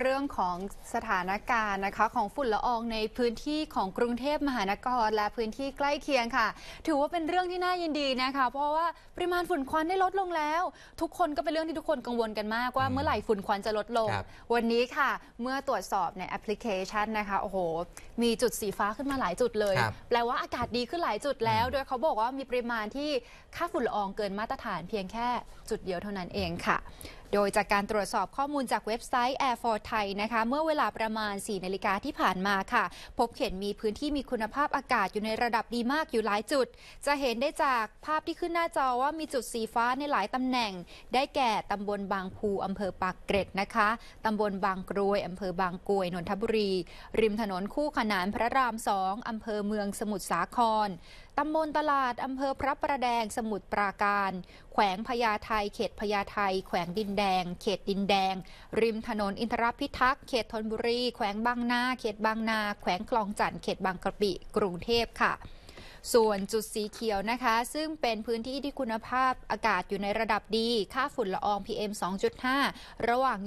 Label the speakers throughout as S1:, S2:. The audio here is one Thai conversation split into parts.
S1: เรื่องของสถานการณ์นะคะของฝุ่นละอองในพื้นที่ของกรุงเทพมหานครและพื้นที่ใกล้เคียงค่ะ ถือว่าเป็นเรื่องที่น่ายินดีนะคะ เพราะว่าปริมาณฝุ่นควันได้ลดลงแล้ว ทุกคนก็เป็นเรื่องที่ทุกคนกังวลกันมากว่า เมื่อไหร่ฝุ่นควันจะลดลง วันนี้ค่ะ เมื่อตรวจสอบในแอปพลิเคชันนะคะ โอ้โห มีจุดสีฟ้าขึ้นมาหลายจุดเลย แปลว่าอากาศดีขึ้นหลายจุดแล้ว โดยเขาบอกว่ามีปริมาณที่ค่าฝุ่นละอองเกินมาตรฐานเพียงแค่ จุดเดียวเท่านั้นเองค่ะโดยจากการตรวจสอบข้อมูลจากเว็บไซต์ Air for Thai นะคะ เมื่อเวลาประมาณ 4 นาฬิกาที่ผ่านมาค่ะ พบเห็นมีพื้นที่มีคุณภาพอากาศอยู่ในระดับดีมากอยู่หลายจุด จะเห็นได้จากภาพที่ขึ้นหน้าจอว่ามีจุดสีฟ้าในหลายตำแหน่ง ได้แก่ตำบลบางภูอำเภอปากเกร็ดนะคะ ตำบลบางกรวยอำเภอบางกรวยนนทบุรี ริมถนนคู่ขนานพระรามสองอำเภอเมือง สมุทรสาครตำบลตลาดอำเภอพระประแดงสมุทรปราการ แขวงพญาไทเขตพญาไทแขวงดินแดงเขตดินแดง ริมถนนอินทรพิทักษ์ เขตธนบุรีแขวงบางนาเขตบางนา แขวงคลองจันทร์เขตบางกะปิกรุงเทพค่ะ ส่วนจุดสีเขียวนะคะซึ่งเป็นพื้นที่ที่คุณภาพอากาศอยู่ในระดับดี ค่าฝุ่นละออง PM 2.5 ระหว่าง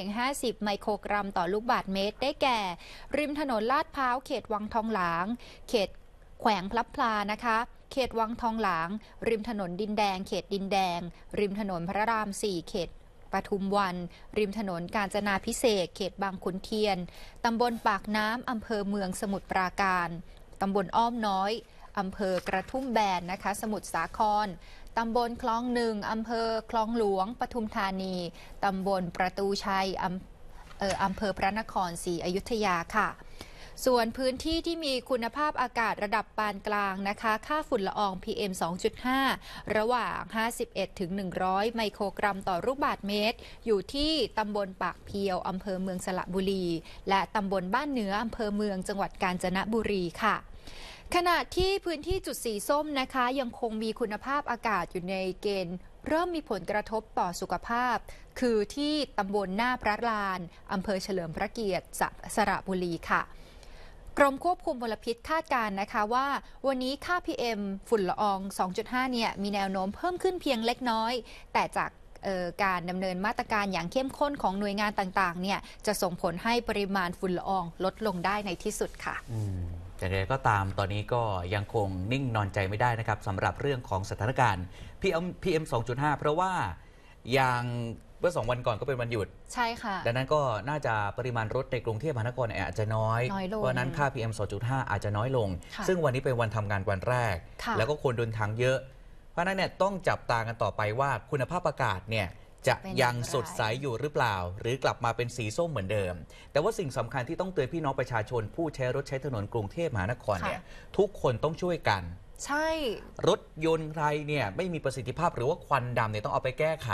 S1: 25-50 ไมโครกรัมต่อลูกบาทเมตรได้แก่ ริมถนนลาดพร้าวเขตวังทองหลาง เขตแขวงพลับพลา นะคะ เขตวังทองหลาง ริมถนนดินแดง เขตดินแดง ริมถนนพระราม 4 เขตปทุมวัน ริมถนนกาญจนาพิเศษ เขตบางขุนเทียน ตำบลปากน้ำอำเภอเมืองสมุทรปราการ ตำบลอ้อมน้อยอำเภอกระทุ่มแบน นะคะ สมุทรสาคร ตำบลคลองหนึ่งอำเภอคลองหลวงปทุมธานี ตำบลประตูชัยอำเภอพระนครศรีอยุธยา ค่ะส่วนพื้นที่ที่มีคุณภาพอากาศระดับปานกลางนะคะ ค่าฝุ่นละออง PM 2.5 ระหว่าง 51ถึง100 ไมโครกรัมต่อลูกบาทเมตร อยู่ที่ตำบลปากเพียว อำเภอเมืองสระบุรี และตำบลบ้านเหนือ อำเภอเมืองจังหวัดกาญจนบุรีค่ะ ขณะที่พื้นที่จุดสีส้มนะคะ ยังคงมีคุณภาพอากาศอยู่ในเกณฑ์เริ่มมีผลกระทบต่อสุขภาพ คือที่ตำบลหน้าพระลาน อำเภอเฉลิมพระเกียรติ สระบุรีค่ะกรมควบคุมมลพิษคาดการนะคะว่าวันนี้ค่า PM ฝุ่นละออง 2.5 เนี่ยมีแนวโน้มเพิ่มขึ้นเพียงเล็กน้อย แต่จากการดำเนินมาตรการอย่างเข้มข้นของหน่วยงานต่าง ๆ เนี่ยจะส่งผลให้ปริมาณฝุ่นละอองลดลงได้ในที่สุดค่ะ
S2: แต่ใดก็ตามตอนนี้ก็ยังคงนิ่งนอนใจไม่ได้นะครับสำหรับเรื่องของสถานการณ์ PM 2.5 เพราะว่าอย่างเมื่อสองวันก่อนก็เป็นวันหยุด ใช่ค่ะ ดังนั้นก็น่าจะปริมาณรถในกรุงเทพมหานครอาจจะน้อย เพราะนั้นค่า PM 2.5 อาจจะน้อยลง ซึ่งวันนี้เป็นวันทำงานวันแรก แล้วก็คนเดินทางเยอะ เพราะนั้นเนี่ยต้องจับตากันต่อไปว่าคุณภาพอากาศเนี่ยจะยังสดใสอยู่หรือเปล่า หรือกลับมาเป็นสีส้มเหมือนเดิม แต่ว่าสิ่งสำคัญที่ต้องเตือนพี่น้องประชาชนผู้ใช้รถใช้ถนนกรุงเทพมหานครเนี่ยทุกคนต้องช่วยกันช่ รถยนต์ใครเนี่ย ไม่มีประสิทธิภาพหรือว่าควันดำเนี่ย ต้องเอาไปแก้ไข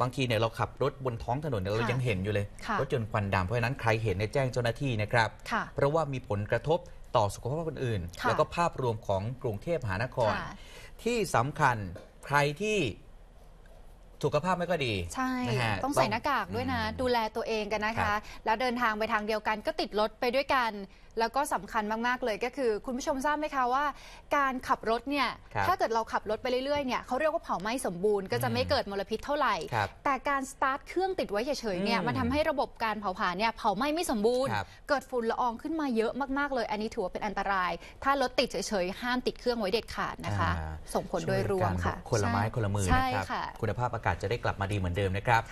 S2: บางทีเนี่ยเราขับรถบนท้องถนนเนี่ยเรายังเห็นอยู่เลยรถยนต์ควันดำเพราะฉะนั้นใครเห็นเนี่ยแจ้งเจ้าหน้าที่นะครับเพราะว่ามีผลกระทบต่อสุขภาพคนอื่น แล้วก็ภาพรวมของ กรุงเทพมหานคร ที่สำคัญใครที่สุขภาพไม่ก็ดี ใช่นะะต้องใส่หน้ากากด้วยนะ
S1: ดูแลตัวเองกันนะคะคะ แล้วเดินทางไปทางเดียวกันก็ติดรถไปด้วยกัน แล้วก็สำคัญมาก ๆ เลยก็คือคุณผู้ชมทราบไหมคะว่า การขับรถเนี่ย ถ้าเกิดเราขับรถไปเรื่อย ๆเนี่ยเขาเรียกว่าเผาไหม้สมบูรณ์ ก็จะไม่เกิดมลพิษเท่าไหร่รแต่การสตาร์ทเครื่องติดไว้เฉยๆเนี่ยมันทำให้ระบบการเผาผลาญเนี่ยเผาไหม้ไม่สมบูรณ์รเกิดฝุ่นละอองขึ้นมาเยอะมากๆ เลยอันนี้ถือว่าเป็นอันตราย ถ้ารถติดเฉยๆห้ามติดเครื่องไว้เด็ดขาดนะคะ ส่งผลโดยรวมค่ะคนละไม้คนละมือนะใช่ครับค่ะ
S2: คุณภาพอากากาศจะได้กลับมาดีเหมือนเดิมนะครับ